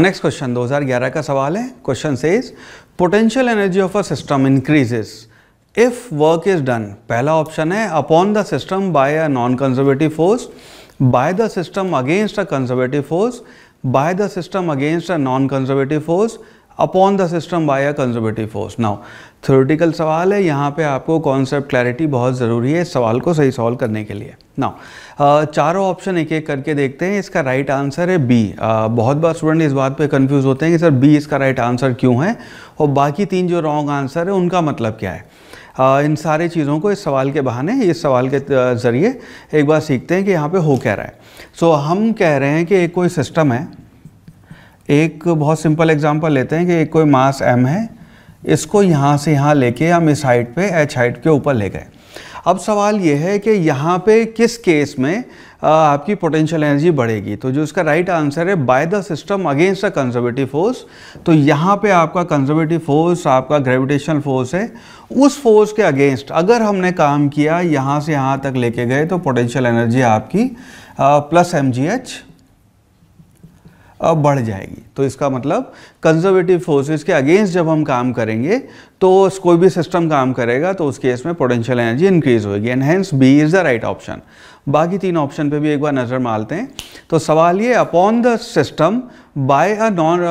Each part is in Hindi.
नेक्स्ट क्वेश्चन 2011 का सवाल है क्वेश्चन से potential energy of a system increases if work is done पहला ऑप्शन है upon the system by a non conservative force by the system against a conservative force by the system against a non conservative force upon the system by a conservative force now theoretical सवाल है यहाँ पे आपको कॉन्सेप्ट क्लैरिटी बहुत ज़रूरी है इस सवाल को सही सॉल्व करने के लिए नाउ चारों ऑप्शन एक एक करके देखते हैं इसका राइट right आंसर है बी बहुत बार स्टूडेंट इस बात पे कंफ्यूज होते हैं कि सर बी इसका राइट right आंसर क्यों है और बाकी तीन जो रॉन्ग आंसर है उनका मतलब क्या है इन सारे चीज़ों को इस सवाल के बहाने इस सवाल के ज़रिए एक बार सीखते हैं कि यहाँ पे हो क्या रहा है सो so, हम कह रहे हैं कि एक कोई सिस्टम है एक बहुत सिंपल एग्जांपल लेते हैं कि एक कोई मास एम है इसको यहाँ से यहाँ लेके हम इस हाइट पे एच हाइट के ऊपर ले गए अब सवाल ये है कि यहाँ पे किस केस में आपकी पोटेंशियल एनर्जी बढ़ेगी तो जो इसका राइट आंसर है by the system against the conservative force तो यहाँ पे आपका कंजर्वेटिव फोर्स आपका ग्रेविटेशनल फोर्स है उस फोर्स के अगेंस्ट अगर हमने काम किया यहाँ से यहाँ तक लेके गए तो पोटेंशियल एनर्जी आपकी प्लस एम जी एच बढ़ जाएगी तो इसका मतलब कंजर्वेटिव फोर्सेस के अगेंस्ट जब हम काम करेंगे तो कोई भी सिस्टम काम करेगा तो उस केस में पोटेंशियल एनर्जी इंक्रीज होगी hence B is the right option बाकी तीन ऑप्शन पे भी एक बार नज़र मारते हैं तो सवाल ये upon the system by a non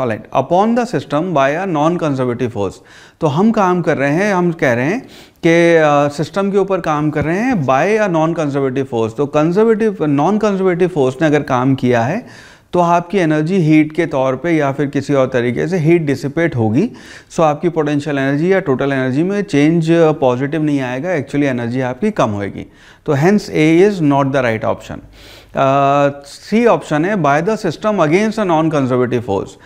ऑलाइट upon the system by a non conservative force तो हम काम कर रहे हैं हम कह रहे हैं कि सिस्टम uh, के ऊपर काम कर रहे हैं by a non conservative force तो कंजर्वेटिव नॉन कंजर्वेटिव फोर्स ने अगर काम किया है तो आपकी एनर्जी हीट के तौर पे या फिर किसी और तरीके से हीट डिसिपेट होगी सो आपकी पोटेंशियल एनर्जी या टोटल एनर्जी में चेंज पॉजिटिव नहीं आएगा एक्चुअली एनर्जी आपकी कम होएगी तो hence A is not the right option C option है by the system against a non conservative force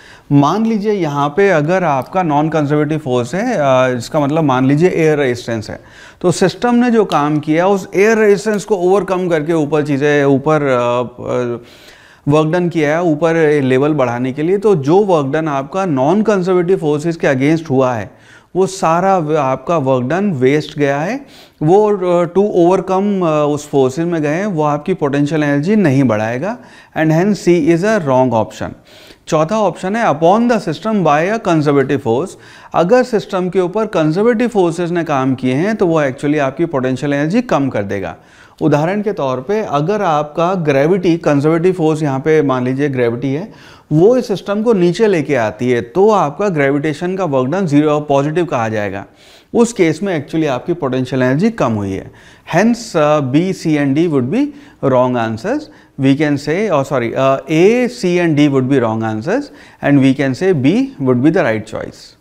मान लीजिए यहाँ पे अगर आपका नॉन कंजर्वेटिव फोर्स है uh, इसका मतलब मान लीजिए एयर रेजिस्टेंस है तो सिस्टम ने जो काम किया उस एयर रेजिस्टेंस को ओवरकम करके ऊपर चीज़ें ऊपर uh, uh, वर्क डन किया है ऊपर लेवल बढ़ाने के लिए तो जो वर्क डन आपका नॉन कंजर्वेटिव फोर्सेस के अगेंस्ट हुआ है वो सारा आपका वर्क डन वेस्ट गया है वो टू ओवरकम उस फोर्सेस में गए हैं वो आपकी पोटेंशियल एनर्जी नहीं बढ़ाएगा and hence C is a wrong option चौथा ऑप्शन है upon the system by a conservative force अगर सिस्टम के ऊपर कंजर्वेटिव फोर्सेज ने काम किए हैं तो वो एक्चुअली आपकी पोटेंशियल एनर्जी कम कर देगा उदाहरण के तौर पे अगर आपका ग्रेविटी कंजर्वेटिव फोर्स यहाँ पे मान लीजिए ग्रेविटी है वो इस सिस्टम को नीचे लेके आती है तो आपका ग्रेविटेशन का वर्कडन जीरो पॉजिटिव कहा जाएगा उस केस में एक्चुअली आपकी पोटेंशियल एनर्जी कम हुई है hence B C and D would be wrong answers we can say और sorry A C and D would be wrong answers and we can say B would be the right choice